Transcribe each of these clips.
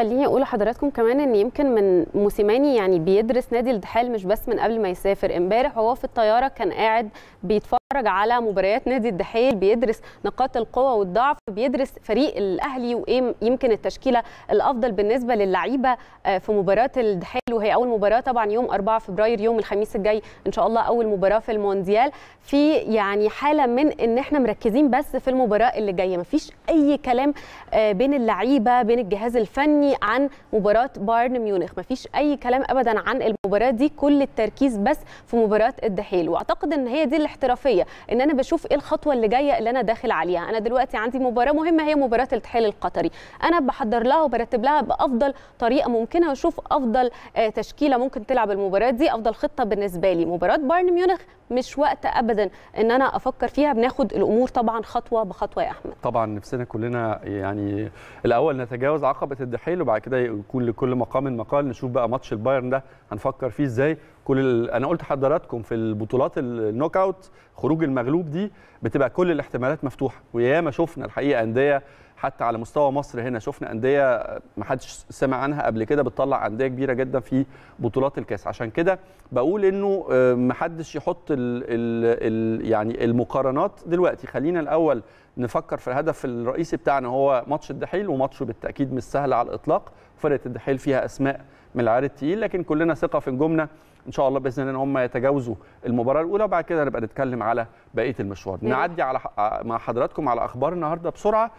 خليني اقول لحضراتكم كمان ان يمكن من موسيماني يعني بيدرس نادي الدحال مش بس من قبل ما يسافر امبارح وهو في الطياره كان قاعد بيتفرج بيتفرج على مباريات نادي الدحيل بيدرس نقاط القوة والضعف بيدرس فريق الأهلي وإيه يمكن التشكيلة الأفضل بالنسبة للعيبة آه، في مباراة الدحيل وهي أول مباراة طبعا يوم 4 فبراير يوم الخميس الجاي إن شاء الله أول مباراة في المونديال في يعني حالة من إن إحنا مركزين بس في المباراة اللي جاية مفيش أي كلام آه، بين اللعيبة بين الجهاز الفني عن مباراة بايرن ميونخ مفيش أي كلام أبدا عن المباراة دي كل التركيز بس في مباراة الدحيل وأعتقد إن هي دي الاحترافية العمليه ان انا بشوف ايه الخطوه اللي جايه اللي انا داخل عليها انا دلوقتي عندي مباراه مهمه هي مباراه الاتحاد القطري انا بحضر لها وبرتب لها بافضل طريقه ممكنه واشوف افضل آه، تشكيله ممكن تلعب المباراه دي افضل خطه بالنسبه لي مباراه بايرن ميونخ مش وقت ابدا ان انا افكر فيها بناخد الامور طبعا خطوه بخطوه يا احمد طبعا نفسنا كلنا يعني الاول نتجاوز عقبه الدحيل وبعد كده يكون لكل مقام مقال نشوف بقى ماتش البايرن ده هنفكر فيه ازاي كل ال... انا قلت حضراتكم في البطولات النوك اوت خروج المغلوب دي بتبقى كل الاحتمالات مفتوحه وياما شفنا الحقيقه انديه حتى على مستوى مصر هنا شفنا انديه ما حدش سمع عنها قبل كده بتطلع انديه كبيره جدا في بطولات الكاس عشان كده بقول انه آه، ما حدش يحط الـ الـ الـ يعني المقارنات دلوقتي خلينا الاول نفكر في الهدف الرئيسي بتاعنا هو ماتش الدحيل وماتش بالتاكيد مش سهل على الاطلاق فرقه الدحيل فيها اسماء من العيار التقيل لكن كلنا ثقه في نجومنا ان شاء الله باذن الله ان هم يتجاوزوا المباراه الاولى وبعد كده نبقى نتكلم على بقيه المشوار نعدي على مع حضراتكم على اخبار النهارده بسرعه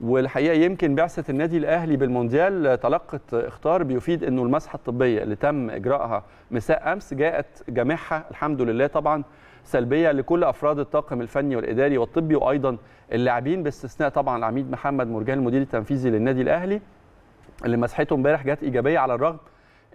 والحقيقه يمكن بعثه النادي الاهلي بالمونديال تلقت اخطار بيفيد انه المسحه الطبيه اللي تم اجراءها مساء امس جاءت جامعها الحمد لله طبعا سلبيه لكل افراد الطاقم الفني والاداري والطبي وايضا اللاعبين باستثناء طبعا العميد محمد مرجان المدير التنفيذي للنادي الاهلي اللي مسحته امبارح جت ايجابيه على الرغم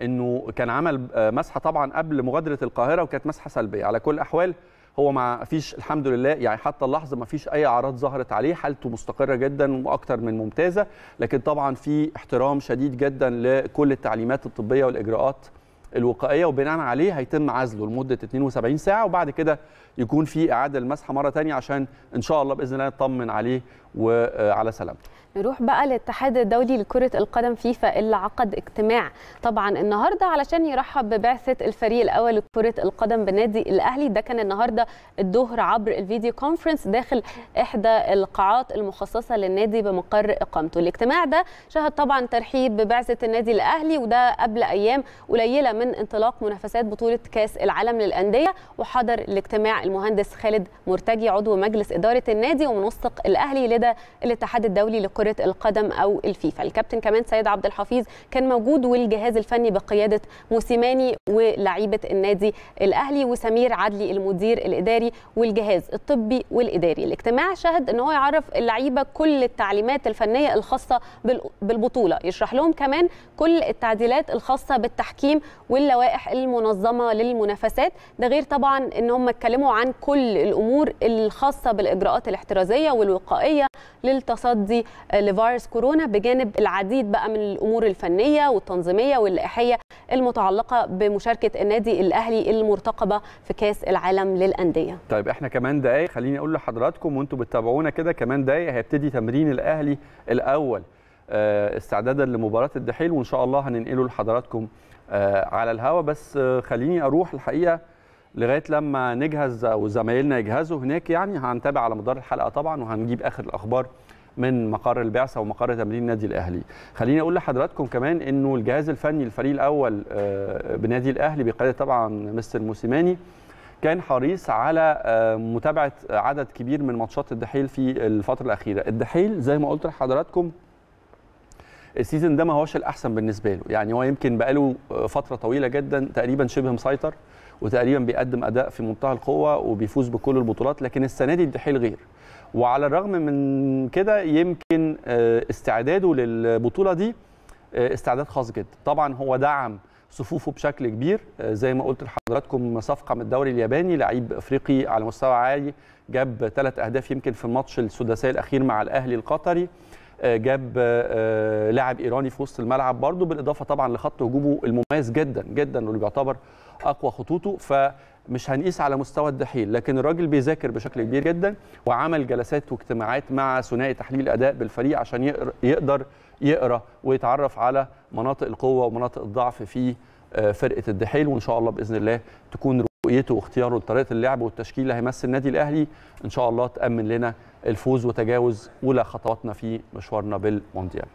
انه كان عمل مسحه طبعا قبل مغادره القاهره وكانت مسحه سلبيه على كل الاحوال هو ما فيش الحمد لله يعني حتى اللحظه ما فيش اي اعراض ظهرت عليه حالته مستقره جدا واكثر من ممتازه لكن طبعا في احترام شديد جدا لكل التعليمات الطبيه والاجراءات الوقائيه وبناء عليه هيتم عزله لمده 72 ساعه وبعد كده يكون في اعاده المسحه مره ثانيه عشان ان شاء الله باذن الله نطمن عليه وعلى سلامته. نروح بقى للاتحاد الدولي لكرة القدم فيفا اللي عقد اجتماع طبعا النهارده علشان يرحب ببعثة الفريق الأول لكرة القدم بالنادي الأهلي ده كان النهارده الظهر عبر الفيديو كونفرنس داخل إحدى القاعات المخصصة للنادي بمقر إقامته الاجتماع ده شهد طبعا ترحيب ببعثة النادي الأهلي وده قبل أيام قليلة من من انطلاق منافسات بطولة كأس العالم للأندية وحضر الاجتماع المهندس خالد مرتجي عضو مجلس إدارة النادي ومنسق الأهلي لدى الاتحاد الدولي لكرة القدم أو الفيفا الكابتن كمان سيد عبد الحفيظ كان موجود والجهاز الفني بقيادة موسيماني ولعيبة النادي الأهلي وسمير عدلي المدير الإداري والجهاز الطبي والإداري الاجتماع شهد أن هو يعرف اللعيبة كل التعليمات الفنية الخاصة بالبطولة يشرح لهم كمان كل التعديلات الخاصة بالتحكيم واللوائح المنظمه للمنافسات ده غير طبعا ان هم اتكلموا عن كل الامور الخاصه بالاجراءات الاحترازيه والوقائيه للتصدي لفيروس كورونا بجانب العديد بقى من الامور الفنيه والتنظيميه واللائحيه المتعلقه بمشاركه النادي الاهلي المرتقبه في كاس العالم للانديه. طيب احنا كمان دقايق خليني اقول لحضراتكم وانتم بتتابعونا كده كمان دقايق هيبتدي تمرين الاهلي الاول آه، استعدادا لمباراه الدحيل وان شاء الله هننقله لحضراتكم آه، على الهوا بس آه، خليني اروح الحقيقه لغايه لما نجهز او زمايلنا يجهزوا هناك يعني هنتابع على مدار الحلقه طبعا وهنجيب اخر الاخبار من مقر البعثه ومقر تمرين النادي الاهلي خليني اقول لحضراتكم كمان انه الجهاز الفني الفريق الاول بنادي الاهلي بقياده طبعا مستر موسيماني كان حريص على متابعه عدد كبير من ماتشات الدحيل في الفتره الاخيره الدحيل زي ما قلت لحضراتكم السيزون ده ما هوش الاحسن بالنسبه له يعني هو يمكن بقاله فتره طويله جدا تقريبا شبه مسيطر وتقريبا بيقدم اداء في منتهى القوه وبيفوز بكل البطولات لكن السنه دي الدحيل غير وعلى الرغم من كده يمكن آه، استعداده للبطوله دي آه، استعداد خاص جدا طبعا هو دعم صفوفه بشكل كبير آه، زي ما قلت لحضراتكم صفقه من الدوري الياباني لعيب افريقي على مستوى عالي جاب ثلاث اهداف يمكن في الماتش السداسيه الاخير مع الاهلي القطري جاب آه، آه، لاعب ايراني في وسط الملعب برضه بالاضافه طبعا لخط هجومه المميز جدا جدا واللي بيعتبر اقوى خطوطه فمش هنقيس على مستوى الدحيل لكن الراجل بيذاكر بشكل كبير جدا وعمل جلسات واجتماعات مع ثنائي تحليل اداء بالفريق عشان يقدر يقرا ويتعرف على مناطق القوه ومناطق الضعف في آه، فرقه الدحيل وان شاء الله باذن الله تكون رؤيته واختياره لطريقه اللعب والتشكيل هيمثل النادي الاهلي ان شاء الله تامن لنا الفوز وتجاوز اولى خطواتنا في مشوارنا بالمونديال